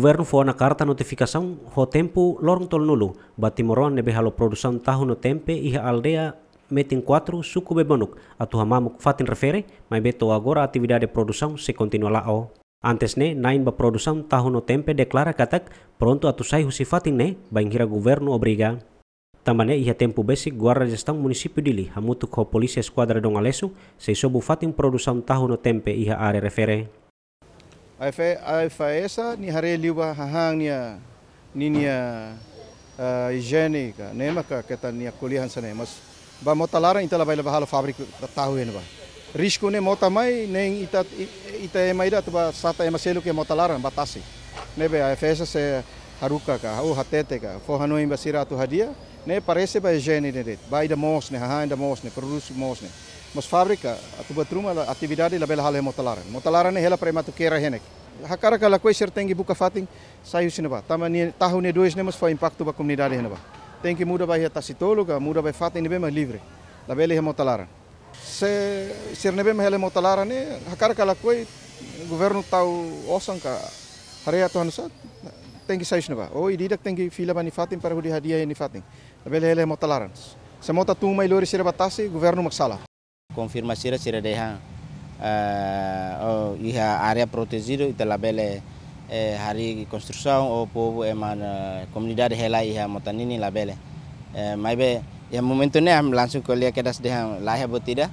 governo foi na carta notificação ho tempo lorong nulu batimoron nebe halo produção tahu no tempe iha aldea meting metem suku bebonuk, bebanuk atu hamamuk fatin refere mas beto agora atividade de produção se continuará ao Antes ne, nain ba produção tahu no tempe deklara katak pronto atu sai husi fatin ne, ba ingira governo obriga. Tambane iha tempo besik guarda gestão munisipu dili hamutuk ho polícia esquadra dong alesu se sobu fatin produção tahu no tempe iha are refere. a faesa ni hareliwa hahangnya ninia uh, ah, higiene ka nema ka keta nia kulihan sana mas ba motalara itala baila bahalo fabrik tahu ene ba risco ne motamai neng ita ita emaida e ba sata emaselu ke motalara batasi nebe a faesa se haruka ka o hatete ka fohano em basira tu hadia ne parese ba higiene ne det ba ida mos ne hahan da mos ne produce mos ne mas Fabrika atau tua turma, a atividade, ela bela hale motalaran. Motalaran é hela prema tu queira henek. Hakara kala koi ser tengi buka fatin saiu ba. Tama ni tahu ni dois mas fa impacto ba comunidade henaba. Tem que muda ba hiata sitologa, muda ba fatin bem mais livre. La bela é e motalaran. Se ser nebe mas ela motalaran ne hakara kala koi governo tau osanka hari atau sat tem que saiu sinaba. Oh ididak tem que fila bani fatin para hudi hadia ni fatin. La bela é e motalaran. Se mota tu mai lori sira governo maksala konfirmasi se deja uh, eh, uh, área protegida y la bele eh, hari construção o povo é eh, uma eh, comunidade rela e a motanini la bele eh, mas ya momento ne am langsung kuliah kedas deha lahe botida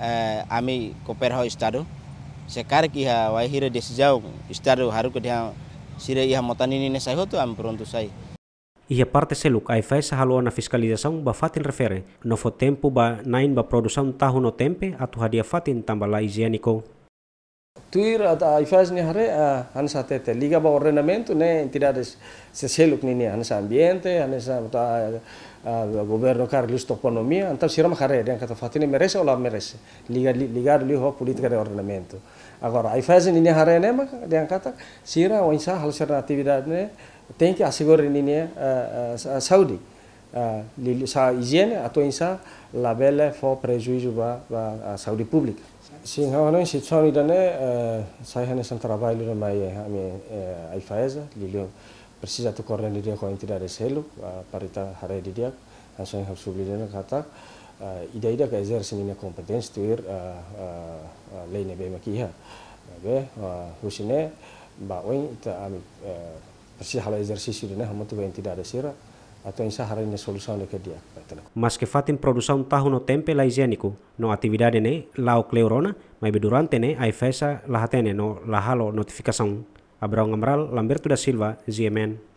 eh, ami koperho estado sekarang iha desi desijau estado haru ke deha sire iha motanini ne sai hotu am pronto sai e reparte-se look ai fai sa haloa na fiscalização ba fatin refere novo tempo ba nain ba produção tahu no tempe atu hadia fatin tambala higiênico tuir at ai faz ni hare han sa tete liga ba ordenamento ne entidades se seluk ni ni han sa ambiente han sa ta governo Carlos toponomia antar siram hare yang kata fatine merece ola merece liga liga li ho politica de ordenamento agora ai faz ni ni hare ne ma yang kata sira o insa hal serna atividade ne tem que assegurar uh, ah, uh, ah, saúde. Uh, sa higiene a insa label for prejuízo ba, ba a ah, saúde pública. Sim, há não se tsoni dane eh, sai hane san trabalho no a minha eh, eh, alfaeza lilio precisa tu correr de dia com entidade selo para ita hare de dia aso em subli dane kata ida ida ka exerce minha competência tuir lei ne be makiha be husine ba oin ita ami Persi hala exercício de neha mutu entidade sira atau insa hari ini solusi ke dia. Maske fatin produsau tahu no tempe la higiênico, no atividade ne lao cleurona, mas durante ne ai fesa lahatene no lahalo notificação. Abraão Amaral, Lamberto da Silva, ZMN.